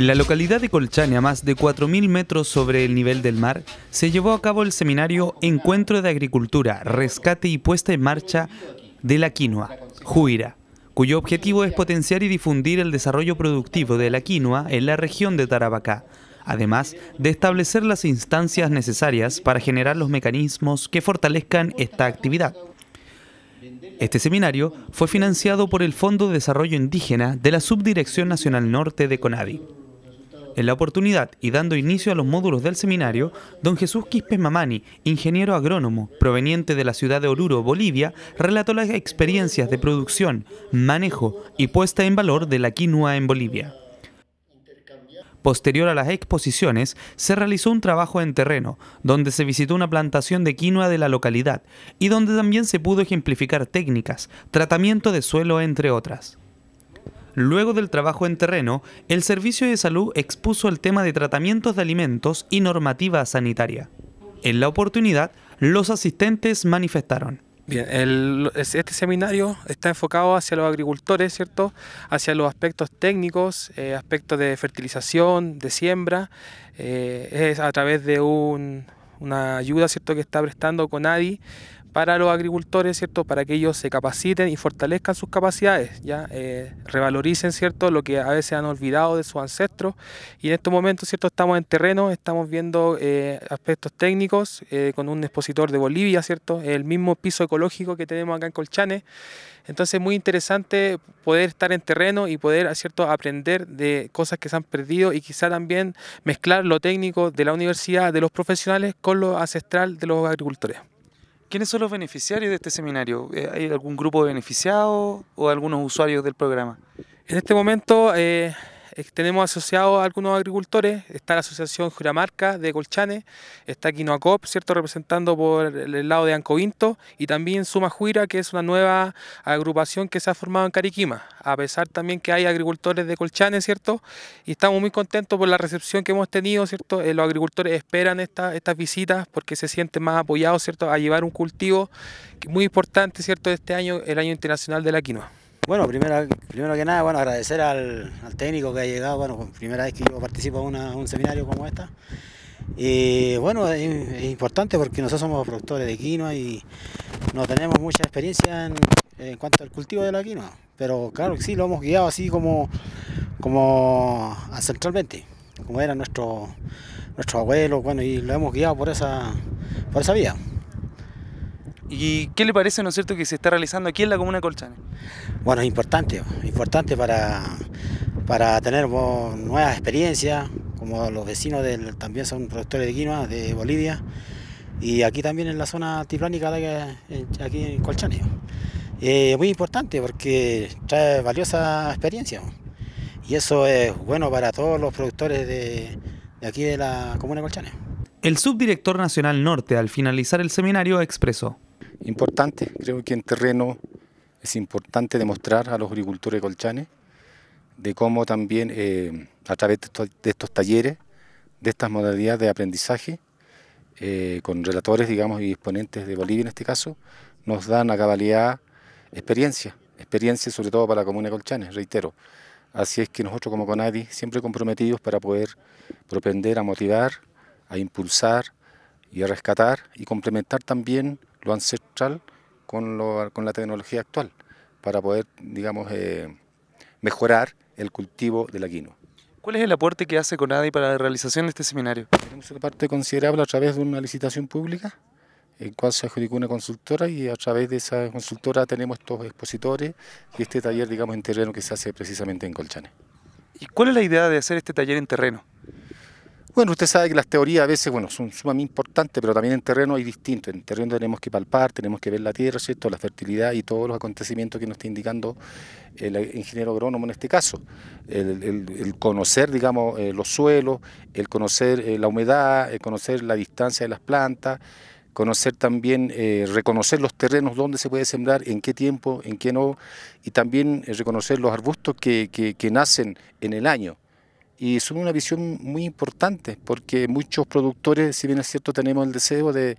En la localidad de Colchane, a más de 4.000 metros sobre el nivel del mar, se llevó a cabo el seminario Encuentro de Agricultura, Rescate y Puesta en Marcha de la Quinoa, Juira, cuyo objetivo es potenciar y difundir el desarrollo productivo de la quinoa en la región de Tarabacá, además de establecer las instancias necesarias para generar los mecanismos que fortalezcan esta actividad. Este seminario fue financiado por el Fondo de Desarrollo Indígena de la Subdirección Nacional Norte de CONADI. En la oportunidad y dando inicio a los módulos del seminario, don Jesús Quispe Mamani, ingeniero agrónomo proveniente de la ciudad de Oruro, Bolivia, relató las experiencias de producción, manejo y puesta en valor de la quinua en Bolivia. Posterior a las exposiciones, se realizó un trabajo en terreno, donde se visitó una plantación de quinua de la localidad y donde también se pudo ejemplificar técnicas, tratamiento de suelo, entre otras. Luego del trabajo en terreno, el Servicio de Salud expuso el tema de tratamientos de alimentos y normativa sanitaria. En la oportunidad, los asistentes manifestaron. Bien, este seminario está enfocado hacia los agricultores, ¿cierto? Hacia los aspectos técnicos, eh, aspectos de fertilización, de siembra, eh, es a través de una ayuda, ¿cierto?, que está prestando CONADI para los agricultores, ¿cierto? Para que ellos se capaciten y fortalezcan sus capacidades, ¿ya? Eh, revaloricen, ¿cierto? Lo que a veces han olvidado de sus ancestros. Y en estos momentos, ¿cierto? Estamos en terreno, estamos viendo eh, aspectos técnicos eh, con un expositor de Bolivia, ¿cierto? El mismo piso ecológico que tenemos acá en Colchane. Entonces, muy interesante poder estar en terreno y poder, ¿cierto?, aprender de cosas que se han perdido y quizá también mezclar lo técnico de la universidad, de los profesionales, con lo ancestral de los agricultores. ¿Quiénes son los beneficiarios de este seminario? Eh, ¿Hay algún grupo de beneficiados o algunos usuarios del programa? En este momento eh, eh, tenemos asociados a algunos agricultores, está la Asociación Juramarca de Colchane, está Quinoacop, ¿cierto? representando por el lado de Ancovinto, y también Suma Juira, que es una nueva agrupación que se ha formado en Cariquima, a pesar también que hay agricultores de Colchane, ¿cierto? Y estamos muy contentos por la recepción que hemos tenido, ¿cierto? Eh, los agricultores esperan estas visitas porque se sienten más apoyados, ¿cierto? A llevar un cultivo muy importante, ¿cierto? Este año, el año internacional de la quinoa. Bueno, primero, primero que nada, bueno, agradecer al, técnico que ha llegado, bueno, primera vez que yo participo en un seminario como este. Y bueno, es, importante porque nosotros somos productores de quinoa y no tenemos mucha experiencia en, cuanto al cultivo de la quinoa. Pero claro que sí, lo hemos guiado así como, como ancestralmente, como era nuestro, nuestro abuelo, bueno, y lo hemos guiado por esa, por esa vía. ¿Y qué le parece, no es cierto, que se está realizando aquí en la comuna de Colchane? Bueno, es importante, importante para, para tener nuevas experiencias, como los vecinos también son productores de quinoa de Bolivia, y aquí también en la zona tiplánica aquí en Colchane. Es eh, muy importante porque trae valiosa experiencia, y eso es bueno para todos los productores de, de aquí de la comuna de Colchane. El subdirector nacional norte, al finalizar el seminario, expresó importante. Creo que en terreno es importante demostrar a los agricultores colchanes de cómo también eh, a través de estos, talleres, de estas modalidades de aprendizaje, eh, con relatores, digamos, y exponentes de Bolivia en este caso, nos dan a cabalidad experiencia, experiencia sobre todo para la comuna de Colchanes, reitero. Así es que nosotros como CONADI, siempre comprometidos para poder propender a motivar, a impulsar y a rescatar y complementar también lo ancestral con, lo, con la tecnología actual para poder, digamos, eh, mejorar el cultivo de la ¿Cuál es el aporte que hace CONADI para la realización de este seminario? Tenemos una parte considerable a través de una licitación pública, en cual se adjudicó una consultora y a través de esa consultora tenemos estos expositores y este taller, digamos, en terreno que se hace precisamente en Colchane. ¿Y cuál es la idea de hacer este taller en terreno? Bueno, usted sabe que las teorías a veces, bueno, son sumamente importantes, pero también en terreno hay distinto. En terreno tenemos que palpar, tenemos que ver la tierra, ¿cierto? La fertilidad y todos los acontecimientos que nos está indicando el eh, ingeniero agrónomo en este caso. El, conocer, digamos, eh, los suelos, el conocer eh, la humedad, el conocer la distancia de las plantas, conocer también, reconocer los terrenos donde se puede sembrar, en qué tiempo, en qué no, y también reconocer los arbustos que, que, que nacen en el año y son una visión muy importante porque muchos productores, si bien es cierto, tenemos el deseo de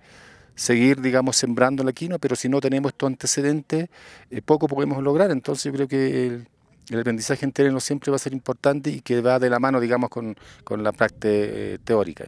seguir, digamos, sembrando la quinoa, pero si no tenemos estos antecedentes, eh, poco podemos lograr. Entonces yo creo que el, aprendizaje en terreno siempre va a ser importante y que va de la mano, digamos, con, con la práctica eh, teórica.